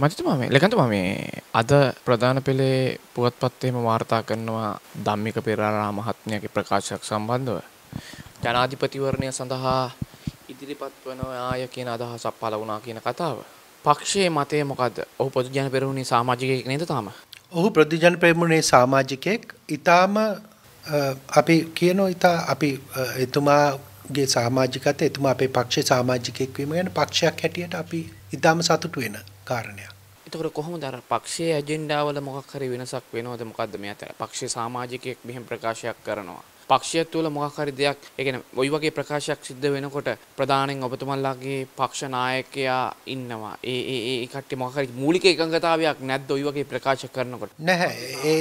මජතුමා මේ ලකතුමා මේ අද ප්‍රධාන පෙළේ පුවත්පත්තේම වාර්තා කරනවා ධම්මික පෙරාරා මහත්මයාගේ ප්‍රකාශයක් සම්බන්ධව ජනාධිපතිවරණය සඳහා ඉදිරිපත් වන ආය කියන අදහසක් පළ වුණා කියන කතාව. පක්ෂයේ මතය මොකද? ඔහු පොදුජන පෙරමුණේ සමාජිකයෙක් නේද තාම? ඔහු පොදුජන පෙරමුණේ සමාජිකයෙක්. ඊටාම අපි කියනෝ ඊට අපි එතුමා ගේ සමාජිකත එතුමා අපේ පක්ෂයේ සමාජිකයෙක් වීම ගැන පක්ෂයක් හැටියට අපි ඉතාම සතුටු වෙන කාරණයක්. එතකොට කොහොමද අර පක්ෂයේ ඇජෙන්ඩාවල මොකක් හරි වෙනසක් වෙනවද මොකද්ද මේ අතර පක්ෂයේ සමාජිකයෙක් මෙහෙම ප්‍රකාශයක් කරනවා පක්ෂය තුළ මොකක් හරි දෙයක් ඒ ඔයි වගේ ප්‍රකාශයක් සිද්ධ වෙනකොට ප්‍රධානෙන් ඔබතුමල්ලාගේ පක්ෂ නායකයා ඉන්නවා ඒ ඒ කට්ටි මොකක් හරි මූලික එකඟතාවයක් නැද්ද ඔයි වගේ ප්‍රකාශ කරනකොට නැහැ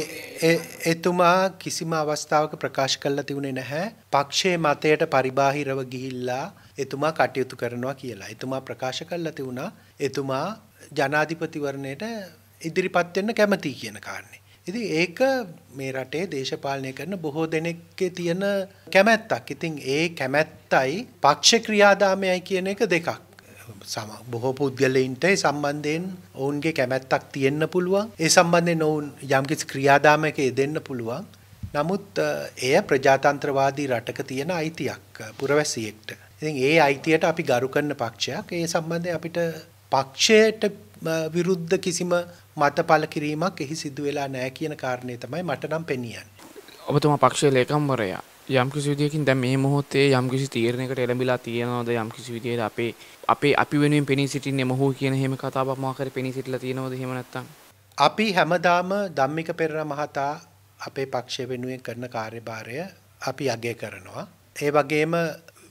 ඒ එතුමා කිසිම අවස්ථාවක ප්‍රකාශ කළා තිබුණේ නැහැ පක්ෂයේ මතයට පරිබාහිරව ගිහිල්ලා එතුමා කටයුතු කරනවා කියලා. එතුමා ප්‍රකාශ කළා තිබුණා එතුමා ජනාධිපතිවරණයට ඉදිරිපත් වෙන්න කැමතියි කියන කාරණේ. ඉතින් ඒක මේ රටේ දේශපාලනය කරන බොහෝ දෙනෙක්ගේ තියෙන කැමැත්තක්. ඉතින් ඒ කැමැත්තයි පක්ෂ ක්‍රියාදාමයයි කියන එක දෙකක්. සම බොහෝ පුද්ගලයින්ට ඒ සම්බන්ධයෙන් ඔවුන්ගේ කැමැත්තක් තියෙන්න පුළුවන්. ඒ සම්බන්ධයෙන් ඔවුන් යම්කිසි ක්‍රියාදාමයක යෙදෙන්න පුළුවන්. නමුත් එය ප්‍රජාතන්ත්‍රවාදී රටක තියෙන අයිතියක් පුරවැසියෙක්ට. ඉතින් ඒ අයිතියට අපි ගරු කරන පක්ෂයක්. ඒ සම්බන්ධයෙන් අපිට පක්ෂයට විරුද්ධ කිසිම මතපල කිරීමක් එහි සිදු වෙලා නැහැ කියන කාරණය තමයි මට නම් පෙනියන්නේ. ඔබතුමා පක්ෂයේ ලේකම්වරයා යම් කිසි විදියකින් දැන් මේ මොහොතේ යම් කිසි තීරණයකට එළඹිලා තියෙනවද යම් කිසි විදියකට අපේ අපේ අපි වෙනුවෙන් පෙනී සිටින්නේ මොහු කියන හැම කතාවක් මොකක්hari පෙනී සිටලා තියෙනවද එහෙම නැත්නම් අපි හැමදාම ධම්මික පෙරේරා මහතා අපේ පක්ෂය වෙනුවෙන් කරන කාර්යභාරය අපි අගය කරනවා. ඒ වගේම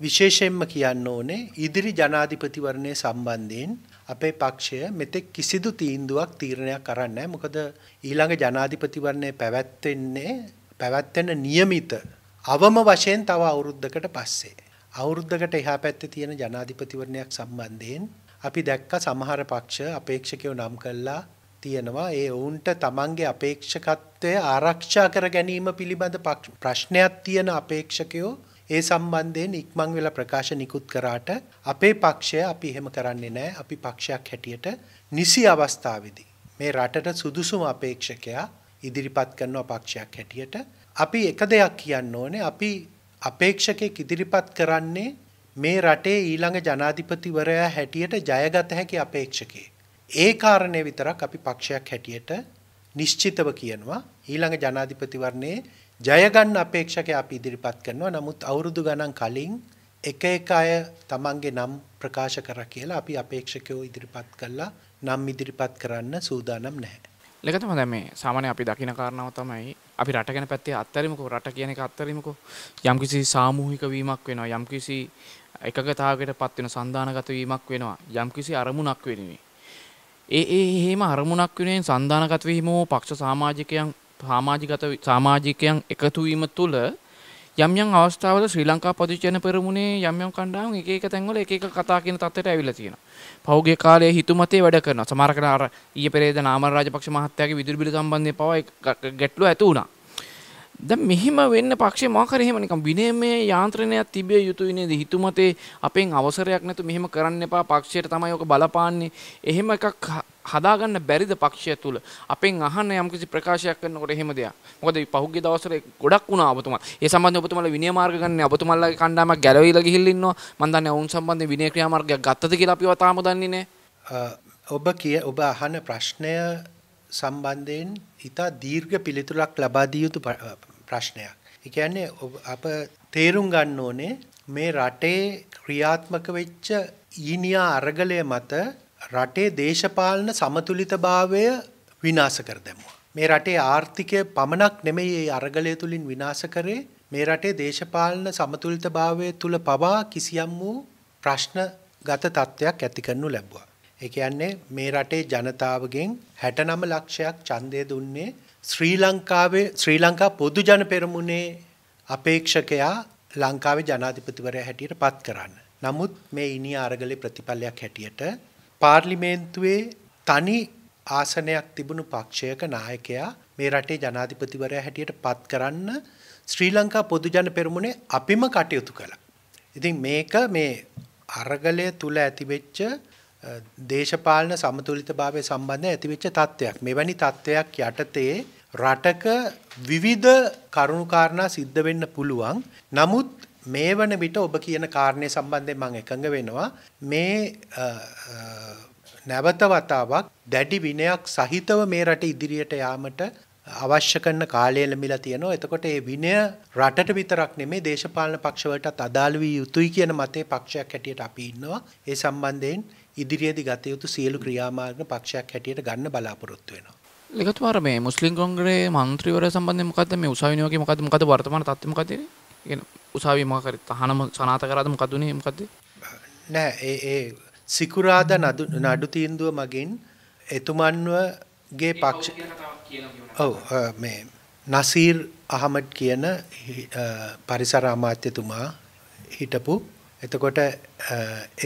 විශේෂයෙන්ම කියන්න ඕනේ ඉදිරි ජනාධිපතිවරණය සම්බන්ධයෙන් අපේ පක්ෂය මෙතෙක් කිසිදු තීන්දුවක් තීරණයක් අරන් නැහැ. මොකද ඊළඟ ජනාධිපතිවරණය පැවැත්වෙන්නේ පැවැත්වෙන નિયમિત අවම වශයෙන් තව අවුරුද්දකට පස්සේ. අවුරුද්දකට එහා පැත්තේ තියෙන ජනාධිපතිවරණයක් සම්බන්ධයෙන් අපි දැක්ක සමහර පක්ෂ අපේක්ෂකයෝ නම් කළා තියෙනවා ඒ ඔවුන්ට තමන්ගේ අපේක්ෂකත්වය ආරක්ෂා කර ගැනීම පිළිබඳ ප්‍රශ්නයක් තියෙන අපේක්ෂකයෝ ඒ සම්බන්ධයෙන් ඉක්මන් වෙලා ප්‍රකාශ නිකුත් කරාට අපේ පක්ෂය අපි එහෙම කරන්නේ නැහැ. අපි පක්ෂයක් හැටියට නිසි අවස්ථාවේදී මේ රටට සුදුසුම අපේක්ෂකයා ඉදිරිපත් කරන පක්ෂයක් හැටියට අපි එක දෙයක් කියන්න ඕනේ. අපි අපේක්ෂකෙක් ඉදිරිපත් කරන්නේ මේ රටේ ඊළඟ ජනාධිපතිවරයා හැටියට ජයගත හැකි අපේක්ෂකයෙක්. ඒ කාරණේ විතරක් අපි පක්ෂයක් හැටියට නිශ්චිතව කියනවා ඊළඟ ජනාධිපතිවරණයේ ජය ගන්න අපේක්ෂකයා අපි ඉදිරිපත් කරනවා. නමුත් අවුරුදු ගණන් කලින් එක එක අය තමන්ගේ නම් ප්‍රකාශ කරා කියලා අපි අපේක්ෂකයෝ ඉදිරිපත් කළා. නම් ඉදිරිපත් කරන්න සූදානම් නැහැ. ලෙක තමයි මේ සාමාන්‍ය අපි දකින කාරණාව තමයි අපි රට ගැන පැත්තේ අත්හැරිමුකෝ රට කියන එක අත්හැරිමුකෝ යම්කිසි සාමූහික වීමක් වෙනවා යම්කිසි එකගතාවකට පත් වෙන සන්දානගත වීමක් වෙනවා යම්කිසි අරමුණක් වෙනුවේ ඒ ඒ එහෙම අරමුණක් වෙනුවෙන් සන්දානගත වීම පක්ෂ සමාජිකයන් සාමාජිකත සාමාජිකයන් එකතුවීම තුළ යම් යම් අවස්ථාවල ශ්‍රී ලංකා පොදුජන පෙරමුණේ යම් යම් කණ්ඩායම් එක එක තැන්වල එක එක කතා කියන තත්ත්වයට ඇවිල්ලා තියෙනවා. පහුගිය කාලයේ හිතුමතේ වැඩ කරනවා. සමහර කන අර ඊයේ පෙරේද නාමල් රාජපක්ෂ මහත්තයාගේ විදුලි බිල සම්බන්ධයෙන් පවා ගැටලුව ඇති වුණා. දැන් මෙහිම වෙන්න පක්ෂේ මොකක් හරි එහෙම නිකන් විනයමය යාන්ත්‍රණයක් තිබිය යුතුයි නේද හිතුමතේ අපෙන් අවසරයක් නැතු මෙහෙම කරන්න එපා පක්ෂයට තමයි ඔක බලපාන්නේ එහෙම එකක් හදාගන්න බැරිද පක්ෂය තුල අපෙන් අහන්න යම්කිසි ප්‍රකාශයක් කරනකොට එහෙම දෙයක්. මොකද පහුගිය දවස්වල ගොඩක් වුණා ඔබතුමා. ඒ සම්බන්ධයෙන් ඔබතුමාලා විනය මාර්ග ගන්න ඔබතුමාලාගේ කණ්ඩායමක් ගැලවිලා ගිහිල්ලා ඉන්නවා. මම දන්නේ ඔවුන් සම්බන්ධයෙන් විනය ක්‍රියාමාර්ගයක් ගත්තද කියලා අපිව තාම දන්නේ නැහැ. ඔබ කිය ඔබ අහන ප්‍රශ්නය සම්බන්ධයෙන් ඉතා දීර්ඝ පිළිතුරක් ලබා දිය යුතු ප්‍රශ්නයක්. ඒ කියන්නේ අප තේරුම් ගන්න ඕනේ මේ රටේ ක්‍රියාත්මක වෙච්ච ඊනියා අරගලය මත රටේ දේශපාලන සමතුලිතභාවය විනාශ කර දැමුවා. මේ රටේ ආර්ථිකය පමණක් නෙමෙයි ඒ අරගලය තුලින් විනාශ කරේ මේ රටේ දේශපාලන සමතුලිතභාවය තුල පවා කිසියම් වූ ප්‍රශ්නගත තත්ත්වයක් ඇති කරනු ලැබුවා. ඒ කියන්නේ මේ රටේ ජනතාවගෙන් 69 ලක්ෂයක් ඡන්දය දුන්නේ ශ්‍රී ලංකාවේ ශ්‍රී ලංකා පොදු ජන පෙරමුණේ අපේක්ෂකයා ලංකාවේ ජනාධිපතිවරයා හැටියට පත් කරන්න. නමුත් මේ ඉනිය අරගලේ ප්‍රතිඵලයක් හැටියට පාර්ලිමේන්තුවේ තනි ආසනයක් තිබුණු පක්ෂයක නායකයා මේ රටේ ජනාධිපතිවරයා හැටියට පත් කරන්න ශ්‍රී ලංකා පොදුජන පෙරමුණේ අපිම කටයුතු කළා. ඉතින් මේක මේ අරගලය තුල ඇතිවෙච්ච දේශපාලන සමතුලිතභාවය සම්බන්ධයෙන් ඇතිවෙච්ච තත්ත්වයක්. මෙවැනි තත්ත්වයක් යටතේ රටක විවිධ කරුණු කාරණා සිද්ධ වෙන්න පුළුවන්. නමුත් මේ වන විට ඔබ කියන කාරණය සම්බන්ධයෙන් මම එකඟ වෙනවා මේ නැවත වතාවක් දැඩි විනයක් සහිතව මේ රට ඉදිරියට යාමට අවශ්‍ය කරන කාලය ලැබිලා තියෙනවා. එතකොට ඒ විනය රටට විතරක් නෙමෙයි දේශපාලන පක්ෂවලටත් අදාළ වී යුතුයි කියන මතේ පක්ෂයක් හැටියට අපි ඉන්නවා. ඒ සම්බන්ධයෙන් ඉදිරියේදී ගත යුතු සියලු ක්‍රියාමාර්ග පක්ෂයක් හැටියට ගන්න බලාපොරොත්තු වෙනවා. ලෙගතුමාර මේ මුස්ලිම් කොංග්‍රේ මන්ත්‍රීවරයා සම්බන්ධයෙන් මොකද්ද මේ උසාවිනියෝගේ මොකද්ද මොකද්ද වර්තමාන තත්ත්වය මොකද්ද? උසාවි මකර තහනම සනාත කරාද මොකදුනේ මොකද්ද නෑ ඒ ඒ සිකුරාදා නඩු නඩු තීන්දුව මගින් එතුමන්වගේ පක්ෂ ඔව් මේ නසීර් අහමඩ් කියන පරිසර අමාත්‍යතුමා හිටපු එතකොට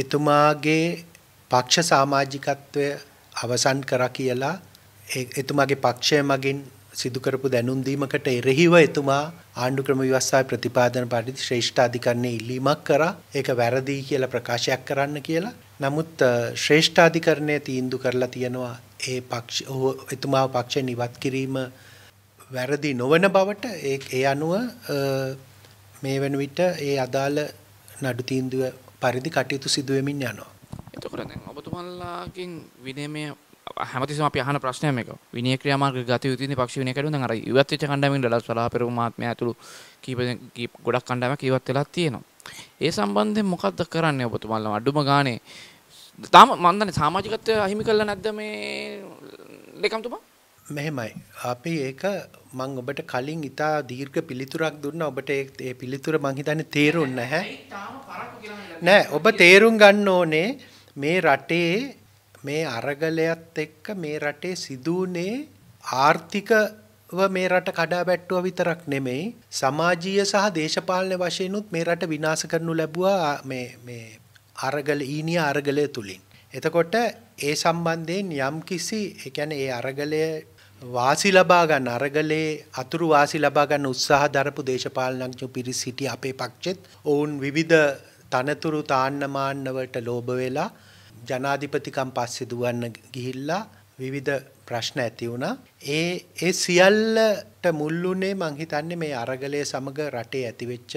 එතුමාගේ පක්ෂ සමාජිකත්වය අවසන් කරා කියලා එතුමාගේ පක්ෂය මගින් සිදු කරපු දැනුම් දීමකට එරෙහිව එතුමා ආණ්ඩු ක්‍රම විවස්ථාවේ ප්‍රතිපාදන පරිදි ශ්‍රේෂ්ඨාධිකරණයේ ඉල්ලීමක් කරා ඒක වැරදි කියලා ප්‍රකාශයක් කරන්න කියලා. නමුත් ශ්‍රේෂ්ඨාධිකරණය තීන්දුව කරලා තියෙනවා ඒ පක්ෂ එතුමා පක්ෂ නිවත් කිරීම වැරදි නොවන බවට ඒ ඒ අනුව මේ වෙන විට ඒ අදාළ නඩු තීන්දුව පරිදි කටයුතු සිදු වෙමින් යනවා. එතකොට දැන් ඔබතුමාලාගෙන් විනයමය හැමතිස්සම අපි අහන ප්‍රශ්නයක් මේක. විනය ක්‍රියාමාර්ග ගත යුතු ඉන්නේ පක්ෂ විනය කරුවන් දැන් අර ඉවත් වෙච්ච කණ්ඩායමෙන් ඩලස් වලහ පෙරමුණ මහත්මයා ඇතුළු කීප කීප ගොඩක් කණ්ඩායමක් ඉවත් වෙලා තියෙනවා. ඒ සම්බන්ධයෙන් මොකක්ද කරන්නේ ඔබතුමාලා අඩුම ගානේ තාම මම දන්නේ සමාජිකත්වය අහිමි කළා නැද්ද මේ ලේකම්තුමා? මෙහෙමයි. අපි ඒක මම ඔබට කලින් ඉතා දීර්ඝ පිළිතුරක් දුන්නා. ඔබට ඒ පිළිතුර මං හිතන්නේ තේරුන්නේ නැහැ. නෑ ඔබ තේරුම් ගන්න ඕනේ මේ රටේ මේ අරගලයත් එක්ක මේ රටේ සිදුවනේ ආර්ථිකව මේ රට කඩා බැට්ටුව විතරක් නෙමෙයි සමාජීය සහ දේශපාලන වශයෙන්ුත් මේ රට විනාශ කරනු ලැබුවා මේ මේ අරගල ඊනිය අරගලය තුලින්. එතකොට ඒ සම්බන්ධයෙන් යම්කිසි ඒ කියන්නේ ඒ අරගලය වාසි ලබා ගන්න අරගලේ අතුරු වාසි ලබා ගන්න උත්සාහ දරපු දේශපාලනඥයෝ පිරිස සිටි අපේ පක්ෂෙත් ඔවුන් විවිධ තනතුරු තාන්නමාන්නවට ලෝභ වෙලා ජනාධිපතිකම් පස්සේ දුවන්න ගිහිල්ලා විවිධ ප්‍රශ්න ඇති වුණා. ඒ ඒ සියල්ලට මුල්ලුනේ මං හිතන්නේ මේ අරගලය සමග රටේ ඇතිවෙච්ච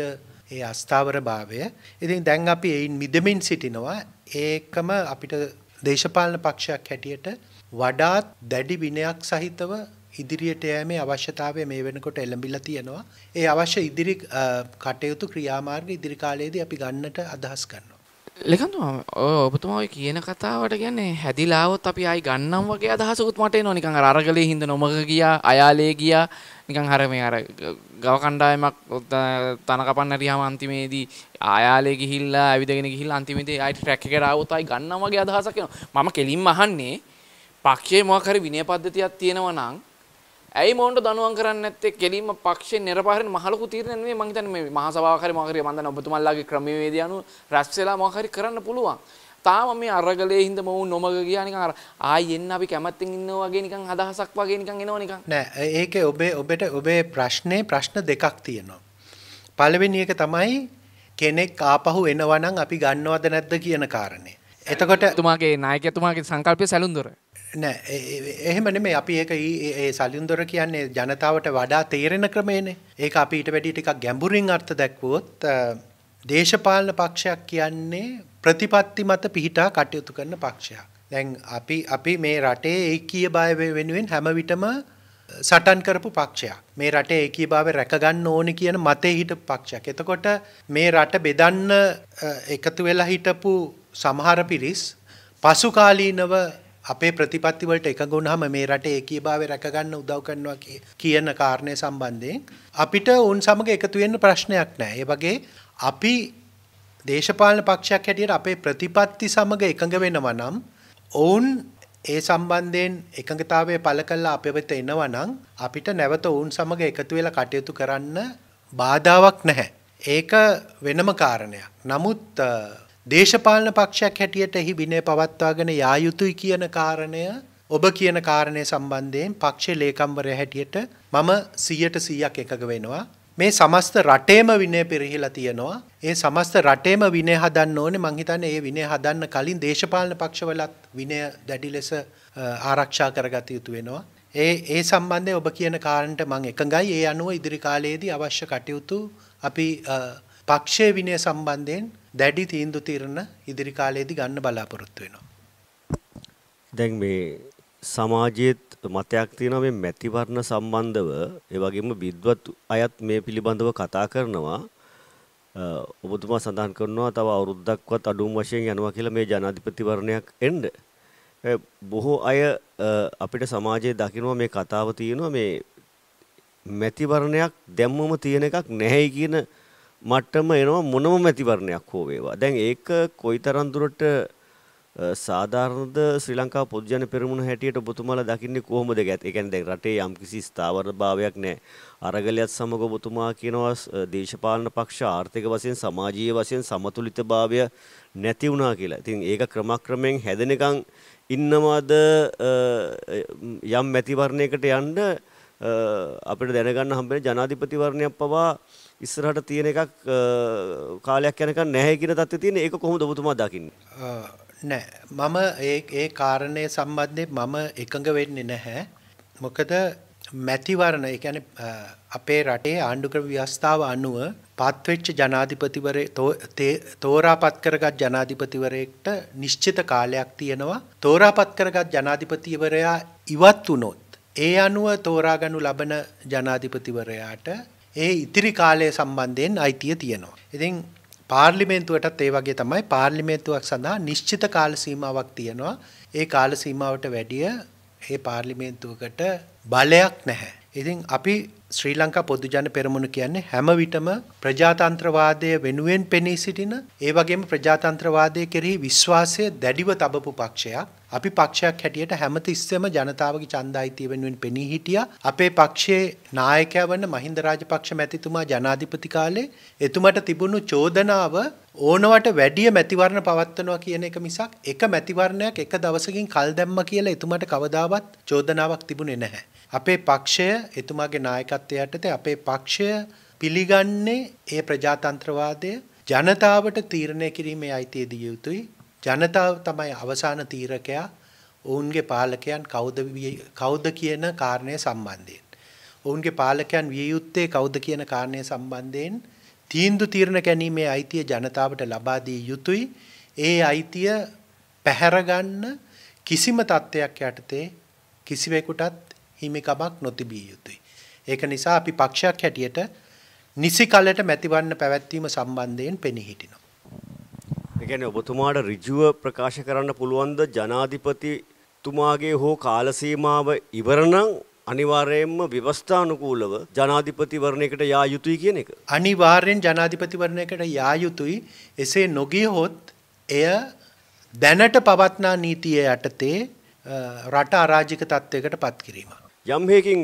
ඒ අස්ථාවර භාවය. ඉතින් දැන් අපි එයින් මිදමින් සිටිනවා. ඒකම අපිට දේශපාලන පක්ෂයක් හැටියට වඩාත් දැඩි විනයක් සහිතව ඉදිරියට යෑමේ අවශ්‍යතාවය මේ වෙනකොට එළඹිලා තියෙනවා. ඒ අවශ්‍ය ඉදිරි කටයුතු ක්‍රියාමාර්ග ඉදිරි කාලයේදී අපි ගන්නට අදහස් ගන්නවා. ලකන්තුම ඔබතුමායි කියන කතාවට ගැන්නේ හැදිලාවොත් අපි අයි ගන්නම් වගේ අදහසකුත් මට එනවා නිකන් අර අරගලේ හින්ද නොමග ගියා අයාලේ ගියා නිකන් අර මේ අර ගව කණ්ඩායමක් තන කපන්න හරියාම අන්තිමේදී අයාලේ ගිහිල්ලා ඇවිදගෙන ගිහිල්ලා අන්තිමේදී ආයි ට්‍රැක් එකට ආවොත් අයි ගන්නම් වගේ අදහසක් එනවා මම කෙලින්ම අහන්නේ පක්ෂයේ මොකක් හරි විනය පද්ධතියක් තියෙනවා නම් ඇයි මොවන්ට දනුවන් කරන්න නැත්තේ කෙලින්ම පක්ෂේ නිරපාරෙන් මහලකු තීරණ නෙමෙයි මං හිතන්නේ මේ මහ සභාව හරි මොකක් හරි මන් දන්න ඔබතුමන්ලාගේ ක්‍රමවේදය අනුව රැස් වෙලා මොකක් හරි කරන්න පුළුවන්. තාම මේ අරගලේ හින්ද මොවුන් නොමග ගියා නිකන් අර ආයි එන්න අපි කැමැත්තෙන් ඉන්නවා වගේ නිකන් අදහසක් වගේ නිකන් එනවා නිකන් නෑ ඒකේ ඔබේ ඔබට ඔබේ ප්‍රශ්නේ ප්‍රශ්න දෙකක් තියෙනවා පළවෙනි එක තමයි කෙනෙක් ආපහු එනවා නම් අපි ගන්නවද නැද්ද කියන කාරණේ එතකොට තුමාගේ නායකතුමාගේ සංකල්පය සැලුම් දොර නෑ එහෙම නෙමෙයි අපි ඒක ඒ සලින්දොර කියන්නේ ජනතාවට වඩා තේරෙන ක්‍රමයනේ. ඒක අපි ඊට වැඩි ටිකක් ගැඹුරින් අර්ථ දැක්වුවොත් දේශපාලන පක්ෂයක් කියන්නේ ප්‍රතිපත්ති මත පිහිටා කටයුතු කරන පක්ෂයක්. දැන් අපි අපි මේ රටේ ඒකීයභාවය වෙනුවෙන් හැම විටම සටන් කරපු පක්ෂයක්. මේ රටේ ඒකීයභාවය රැකගන්න ඕනි කියන මතේ හිටපු පක්ෂයක්. එතකොට මේ රට බෙදන්න එකතු වෙලා හිටපු සමහර පිරිස් පසුකාලීනව අපේ ප්‍රතිපත්ති වලට එකඟ වුණාම මේ රටේ ඒකීයභාවය රැකගන්න උදව් කරනවා කියන කාරණය සම්බන්ධයෙන් අපිට උන් සමග එකතු වෙන්න ප්‍රශ්නයක් නැහැ. ඒ වගේ අපි දේශපාලන පක්ෂයක් හැටියට අපේ ප්‍රතිපත්ති සමග එකඟ වෙනවා නම් ඔවුන් ඒ සම්බන්ධයෙන් එකඟතාවය පළ කළා අපේ වෙත එනවා නම් අපිට නැවත ඔවුන් සමග එකතු වෙලා කටයුතු කරන්න බාධාවක් නැහැ. ඒක වෙනම කාරණයක්. නමුත් දේශපාලන පක්ෂයක් හැටියට එහි විනය පවත්වාගෙන යා යුතුයි කියන කාරණය ඔබ කියන කාරණය සම්බන්ධයෙන් පක්ෂ ලේකම්වරය හැටියට මම 100ට 100ක් එකග වෙනවා මේ සමස්ත රටේම විනය පිරිහිලා තියෙනවා ඒ සමස්ත රටේම විනය හදන්න ඕනේ මං හිතන්නේ ඒ විනය හදන්න කලින් දේශපාලන පක්ෂවලත් විනය දැඩි ලෙස ආරක්ෂා කරගත යුතු වෙනවා ඒ ඒ සම්බන්ධයෙන් ඔබ කියන කාරණට මං එකඟයි ඒ අනුව ඉදිරි කාලයේදී අවශ්‍ය කටයුතු අපි පක්ෂයේ විනය සම්බන්ධයෙන් දැඩි තීන්දුව తీරන ඉදිරි කාලයේදී ගන්න බලාපොරොත්තු වෙනවා. දැන් මේ සමාජයේ මතයක් තියෙනවා මේ මැතිවරණ සම්බන්ධව ඒ වගේම විද්වත් අයත් මේ පිළිබඳව කතා කරනවා ඔබතුමා සඳහන් කරනවා තව අවුරුද්දක්වත් අඩුම වශයෙන් යනවා කියලා මේ ජනාධිපතිවරණයක් එන්න බොහෝ අය අපිට සමාජයේ දකිනවා මේ කතාව තියෙනවා මේ මැතිවරණයක් දැම්මම තියෙන එකක් නැහැයි කියන මට්ටම එනවා මොනම මැතිවරණයක් හෝ වේවා. දැන් ඒක කොයිතරම් දුරට සාධාරණද ශ්‍රී ලංකා පොදුජන පෙරමුණ හැටියට ඔබතුමාලා දකින්නේ කොහොමද? ඒ කියන්නේ දැන් රටේ යම්කිසි ස්ථාවරභාවයක් නැහැ. අරගලයත් සමග ඔබතුමා කියනවා දේශපාලන පක්ෂ ආර්ථික වශයෙන් සමාජීය වශයෙන් සමතුලිතභාවය නැති වුණා කියලා. ඉතින් ඒක ක්‍රමක්‍රමයෙන් හැදෙනකන් ඉන්නවද යම් මැතිවරණයකට යන්න අපිට දැනගන්න හම්බෙන ජනාධිපතිවරණයක් පවා ඉස්සරහට තියෙන එකක් කාලයක් යනකම් නැහැ කියන தත්ත්වය තියෙන ඒක කොහොමද ඔබතුමා දකින්නේ නෑ මම ඒ ඒ කාරණේ සම්බන්ධයෙන් මම එකඟ වෙන්නේ නැහැ මොකද මැතිවරණ ඒ කියන්නේ අපේ රටේ ආණ්ඩුක්‍රම ව්‍යවස්ථාව අනුව පත්වෙච්ච ජනාධිපතිවරේ තෝරාපත් කරගත් ජනාධිපතිවරයෙක්ට නිශ්චිත කාලයක් තියෙනවා තෝරාපත් කරගත් ජනාධිපතිවරයා ඉවත් වුණොත් ඒ අනුව තෝරාගනු ලබන ජනාධිපතිවරයාට ඒ ඉතිරි කාලය සම්බන්ධයෙන් අයිතිය තියෙනවා. ඉතින් පාර්ලිමේන්තුවටත් ඒ වගේ තමයි පාර්ලිමේන්තුවක් සඳහා නිශ්චිත කාල සීමාවක් තියෙනවා. ඒ කාල සීමාවට වැඩිය ඒ පාර්ලිමේන්තුවකට බලයක් නැහැ. ඉතින් අපි ශ්‍රී ලංකා පොදු ජන පෙරමුණ කියන්නේ හැම විටම ප්‍රජාතන්ත්‍රවාදය වෙනුවෙන් පෙනී සිටින ඒ වගේම ප්‍රජාතන්ත්‍රවාදය කෙරෙහි විශ්වාසය දැඩිව තබපු පක්ෂයක්. අපි පක්ෂයක් හැටියට හැමතිස්සෙම ජනතාවගේ ඡන්දායිතිය වෙනුවෙන් පෙනී හිටියා. අපේ පක්ෂයේ නායකයා වන මහින්ද රාජපක්ෂ මැතිතුමා ජනාධිපති කාලේ එතුමට තිබුණු චෝදනාව ඕනවට වැඩිය මැතිවරණ පවත්වනවා කියන එක මිසක් එක මැතිවරණයක් එක දවසකින් කල් දැම්ම කියලා එතුමට කවදාවත් චෝදනාවක් තිබුණේ නැහැ. අපේ පක්ෂය එතුමාගේ නායකත්වය යටතේ අපේ පක්ෂය පිළිගන්නේ ඒ ප්‍රජාතන්ත්‍රවාදය ජනතාවට තීරණය කිරීමේ අයිතිය දිය යුතුයි ජනතාව තමයි අවසාන තීරකයා ඔවුන්ගේ පාලකයන් කවුද කවුද කියන කාරණය සම්බන්ධයෙන්. ඔවුන්ගේ පාලකයන් විය යුත්තේ කවුද කියන කාරණය සම්බන්ධයෙන් තීන්දු තීරණ ගැනීමේ අයිතිය ජනතාවට ලබා දී යුතුයි. ඒ අයිතිය පැහැරගන්න කිසිම තත්ත්වයක් යටතේ කිසිවෙකුටත් හිමිකමක් නොතිබිය යුතුයි. ඒක නිසා අපි පක්ෂයක් හැටියට නිසි කලට මැතිවන්න පැවැත්වීම සම්බන්ධයෙන් පෙනී හිටිනවා. ඒ කියන්නේ ඔබතුමාට ඍජුව ප්‍රකාශ කරන්න පුළුවන්ද ජනාධිපතිතුමාගේ හෝ කාල සීමාව ඉවර නම් අනිවාර්යයෙන්ම ව්‍යවස්ථානුකූලව ජනාධිපතිවරණයකට යා යුතුයි කියන එක. අනිවාර්යෙන් ජනාධිපතිවරණයකට යා යුතුයි. එසේ නොගිය හොත් එය දැනට පවත්නා නීතිය යටතේ රට අරාජික තත්ත්වයකට පත් කිරීම. යම් හේකින්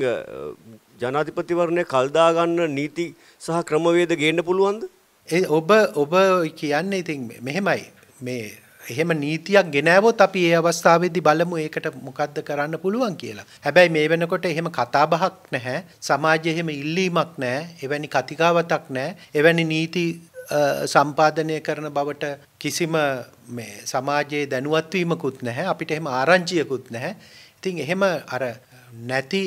ජනාධිපතිවරණය කල්දා ගන්න නීති සහ ක්‍රමවේද ගේන්න පුළුවන්ද? ඒ ඔබ ඔබ කියන්නේ ඉතින් මෙහෙමයි මේ එහෙම නීතියක් ගෙනෑවොත් අපි ඒ අවස්ථාවේදී බලමු ඒකට මොකද්ද කරන්න පුළුවන් කියලා. හැබැයි මේ වෙනකොට එහෙම කතා බහක් නැහැ. සමාජයේ එහෙම ඉල්ලීමක් නැහැ. එවැනි කතිකාවතක් නැහැ. එවැනි නීති සම්පාදනය කරන බවට කිසිම මේ සමාජයේ දැනුවත් වීමකුත් නැහැ. අපිට එහෙම ආරංචියකුත් නැහැ. ඉතින් එහෙම අර නැති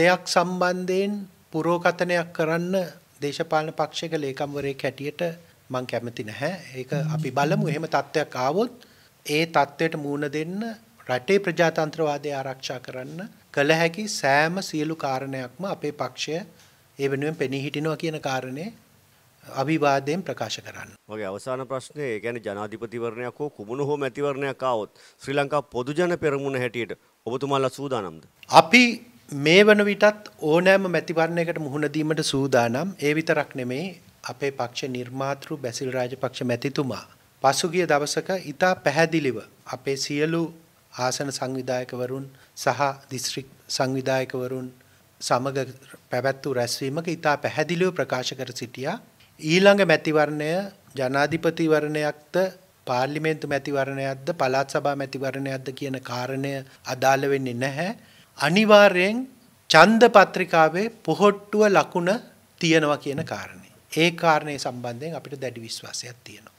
දෙයක් සම්බන්ධයෙන් පුරෝකතනයක් කරන්න දේශපාලන පක්ෂයක ලේකම්වරයෙක් හැටියට මං කැමති නැහැ. ඒක අපි බලමු එහෙම තත්ත්වයක් ආවොත් ඒ තත්ත්වයට මූණ දෙන්න රටේ ප්‍රජාතන්ත්‍රවාදය ආරක්ෂා කරන්න කළ හැකි සෑම සියලු කාරණයක්ම අපේ පක්ෂය ඒ වෙනුවෙන් පෙනී හිටිනවා කියන කාරණේ අභිවාදයෙන් ප්‍රකාශ කරන්න. මගේ අවසාන ප්‍රශ්නේ ඒ කියන්නේ ජනාධිපතිවරණයක් හෝ කුමුණු හෝ මැතිවරණයක් ආවොත් ශ්‍රී ලංකා පොදු ජන පෙරමුණ හැටියට ඔබතුමාලා සූදානම්ද? අපි මේ වන විටත් ඕනෑම මැතිවරණයකට මුහුණ දීමට සූදානම් ඒ විතරක් නෙමේ අපේ පක්ෂ නිර්මාතෘ බැසිල් රාජපක්ෂ මැතිතුමා පසුගිය දවසක ඉතා පැහැදිලිව අපේ සියලු ආසන සංවිධායකවරුන් සහ දිස්ත්‍රික් සංවිධායකවරුන් සමග පැවැත්වූ රැස්වීමක ඉතා පැහැදිලිව ප්‍රකාශ කර සිටියා ඊළඟ මැතිවරණය ජනාධිපතිවරණයක්ද පාර්ලිමේන්තු මැතිවරණයක්ද පළාත් සභා මැතිවරණයක්ද කියන කාරණය අදාළ වෙන්නේ නැහැ අනිවාර්යෙන් ඡන්ද පත්‍රිකාවේ පොහොට්ටුව ලකුණ තියෙනවා කියන කාරණේ. ඒ කාරණේ සම්බන්ධයෙන් අපිට දැඩි විශ්වාසයක් තියෙනවා.